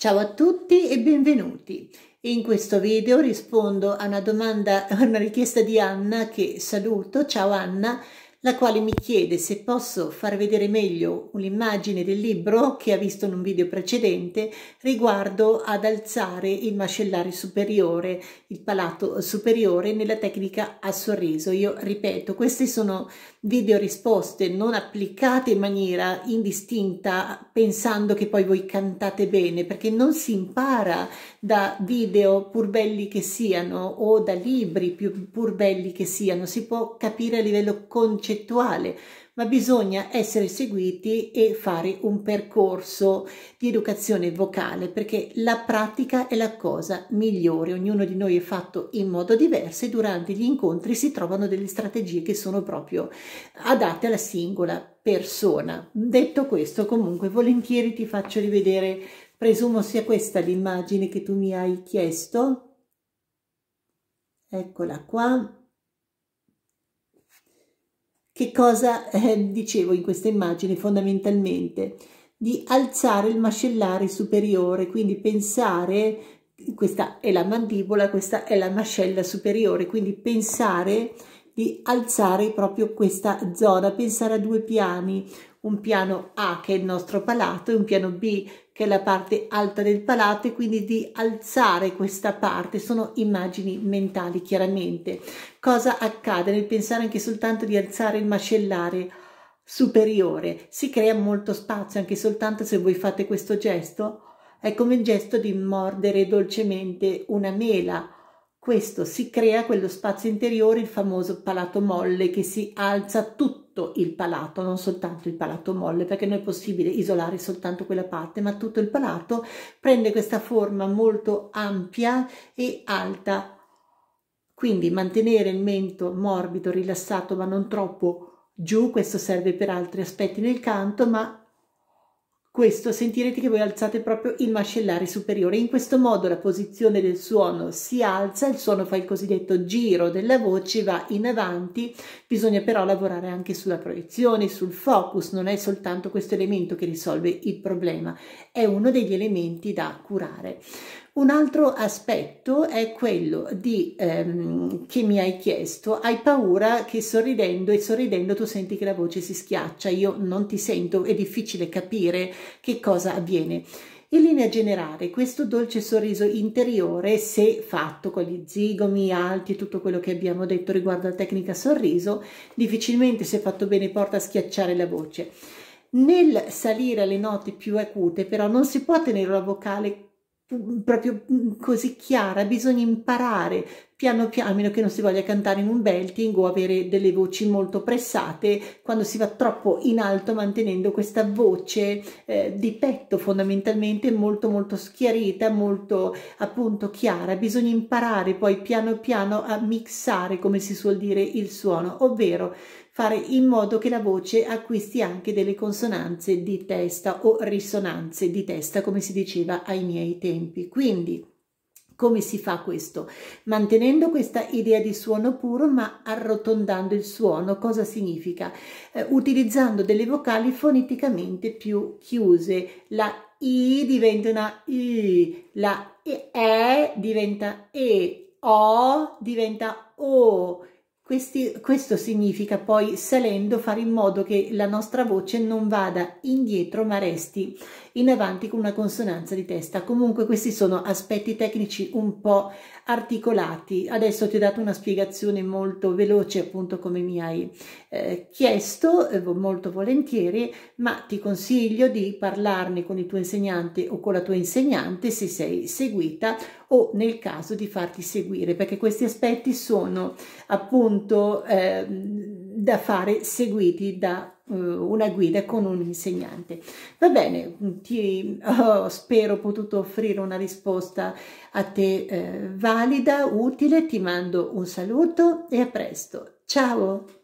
Ciao a tutti e benvenuti. In questo video rispondo a una domanda, a una richiesta di Anna che saluto. Ciao Anna, la quale mi chiede se posso far vedere meglio un'immagine del libro che ha visto in un video precedente riguardo ad alzare il mascellare superiore, il palato superiore nella tecnica a sorriso. Io ripeto, queste sono video risposte non applicate in maniera indistinta pensando che poi voi cantate bene perché non si impara da video pur belli che siano o da libri pur belli che siano, si può capire a livello concettuale concettuale, ma bisogna essere seguiti e fare un percorso di educazione vocale perché la pratica è la cosa migliore, ognuno di noi è fatto in modo diverso e durante gli incontri si trovano delle strategie che sono proprio adatte alla singola persona. Detto questo, comunque volentieri ti faccio rivedere, presumo sia questa l'immagine che tu mi hai chiesto. Eccola qua. Che cosa eh, dicevo in questa immagine fondamentalmente? Di alzare il mascellare superiore, quindi pensare, questa è la mandibola, questa è la mascella superiore, quindi pensare di alzare proprio questa zona, pensare a due piani, un piano A che è il nostro palato e un piano B che è la parte alta del palato e quindi di alzare questa parte. Sono immagini mentali chiaramente. Cosa accade nel pensare anche soltanto di alzare il mascellare? superiore si crea molto spazio anche soltanto se voi fate questo gesto è come il gesto di mordere dolcemente una mela questo si crea quello spazio interiore, il famoso palato molle, che si alza tutto il palato, non soltanto il palato molle, perché non è possibile isolare soltanto quella parte, ma tutto il palato prende questa forma molto ampia e alta. Quindi mantenere il mento morbido, rilassato, ma non troppo giù, questo serve per altri aspetti nel canto, ma questo sentirete che voi alzate proprio il mascellare superiore. In questo modo la posizione del suono si alza, il suono fa il cosiddetto giro della voce, va in avanti. Bisogna però lavorare anche sulla proiezione, sul focus, non è soltanto questo elemento che risolve il problema, è uno degli elementi da curare. Un altro aspetto è quello di, ehm, che mi hai chiesto, hai paura che sorridendo e sorridendo tu senti che la voce si schiaccia, io non ti sento, è difficile capire che cosa avviene. In linea generale, questo dolce sorriso interiore, se fatto con gli zigomi alti e tutto quello che abbiamo detto riguardo alla tecnica sorriso, difficilmente se fatto bene porta a schiacciare la voce. Nel salire alle note più acute però non si può tenere la vocale proprio mm, così chiara, bisogna imparare piano piano, a meno che non si voglia cantare in un belting o avere delle voci molto pressate, quando si va troppo in alto mantenendo questa voce eh, di petto fondamentalmente molto molto schiarita, molto appunto chiara, bisogna imparare poi piano piano a mixare come si suol dire il suono, ovvero fare in modo che la voce acquisti anche delle consonanze di testa o risonanze di testa, come si diceva ai miei tempi. Quindi, come si fa questo? Mantenendo questa idea di suono puro ma arrotondando il suono, cosa significa? Eh, utilizzando delle vocali foneticamente più chiuse. La I diventa una I, la E diventa E, O diventa O, questi, questo significa poi salendo fare in modo che la nostra voce non vada indietro ma resti in avanti con una consonanza di testa. Comunque questi sono aspetti tecnici un po' articolati. Adesso ti ho dato una spiegazione molto veloce, appunto come mi hai eh, chiesto, eh, molto volentieri, ma ti consiglio di parlarne con il tuo insegnante o con la tua insegnante se sei seguita o nel caso di farti seguire, perché questi aspetti sono appunto... Eh, da fare seguiti da eh, una guida con un insegnante. Va bene, ti, oh, spero potuto offrire una risposta a te eh, valida, utile, ti mando un saluto e a presto. Ciao!